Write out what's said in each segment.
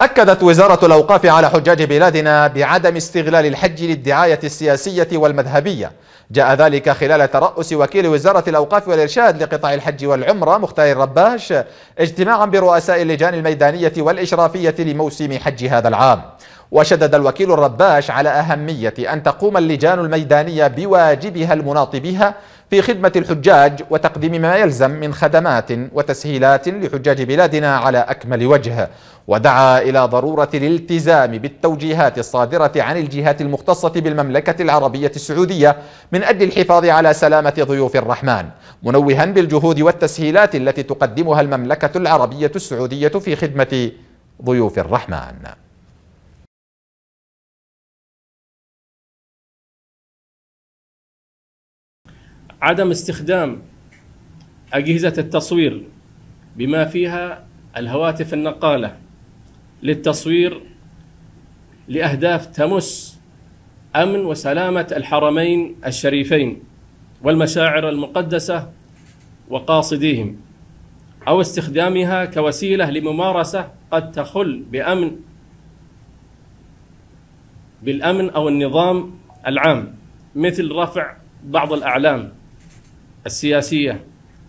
أكدت وزارة الأوقاف على حجاج بلادنا بعدم استغلال الحج للدعاية السياسية والمذهبية جاء ذلك خلال ترأس وكيل وزارة الأوقاف والإرشاد لقطاع الحج والعمرة مختار الرباش اجتماعا برؤساء اللجان الميدانية والإشرافية لموسم حج هذا العام وشدد الوكيل الرباش على أهمية أن تقوم اللجان الميدانية بواجبها المناط بها في خدمة الحجاج وتقديم ما يلزم من خدمات وتسهيلات لحجاج بلادنا على أكمل وجه ودعا إلى ضرورة الالتزام بالتوجيهات الصادرة عن الجهات المختصة بالمملكة العربية السعودية من أجل الحفاظ على سلامة ضيوف الرحمن منوها بالجهود والتسهيلات التي تقدمها المملكة العربية السعودية في خدمة ضيوف الرحمن عدم استخدام أجهزة التصوير بما فيها الهواتف النقالة للتصوير لأهداف تمس أمن وسلامة الحرمين الشريفين والمشاعر المقدسة وقاصديهم أو استخدامها كوسيلة لممارسة قد تخل بأمن بالأمن أو النظام العام مثل رفع بعض الأعلام السياسيه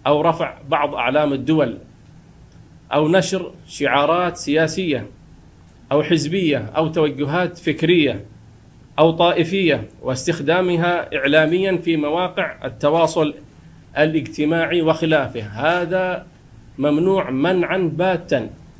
او رفع بعض اعلام الدول او نشر شعارات سياسيه او حزبيه او توجهات فكريه او طائفيه واستخدامها اعلاميا في مواقع التواصل الاجتماعي وخلافه هذا ممنوع منعا باتا